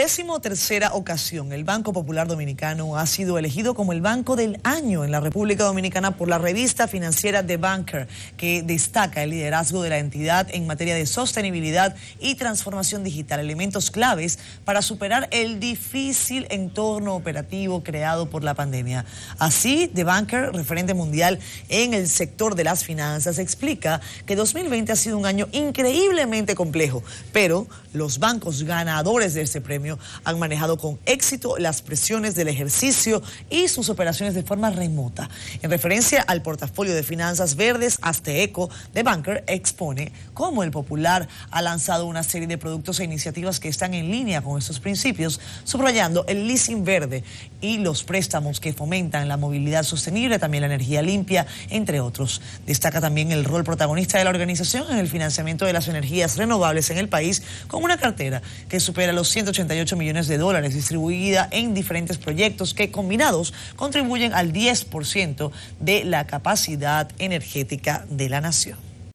Décimo tercera ocasión, el Banco Popular Dominicano ha sido elegido como el Banco del Año en la República Dominicana por la revista financiera The Banker, que destaca el liderazgo de la entidad en materia de sostenibilidad y transformación digital, elementos claves para superar el difícil entorno operativo creado por la pandemia. Así, The Banker, referente mundial en el sector de las finanzas, explica que 2020 ha sido un año increíblemente complejo, pero los bancos ganadores de ese premio han manejado con éxito las presiones del ejercicio y sus operaciones de forma remota. En referencia al portafolio de finanzas verdes, Asteco, de Banker expone cómo el Popular ha lanzado una serie de productos e iniciativas que están en línea con estos principios, subrayando el leasing verde y los préstamos que fomentan la movilidad sostenible, también la energía limpia, entre otros. Destaca también el rol protagonista de la organización en el financiamiento de las energías renovables en el país, con una cartera que supera los 180 millones de dólares distribuida en diferentes proyectos que combinados contribuyen al 10% de la capacidad energética de la nación.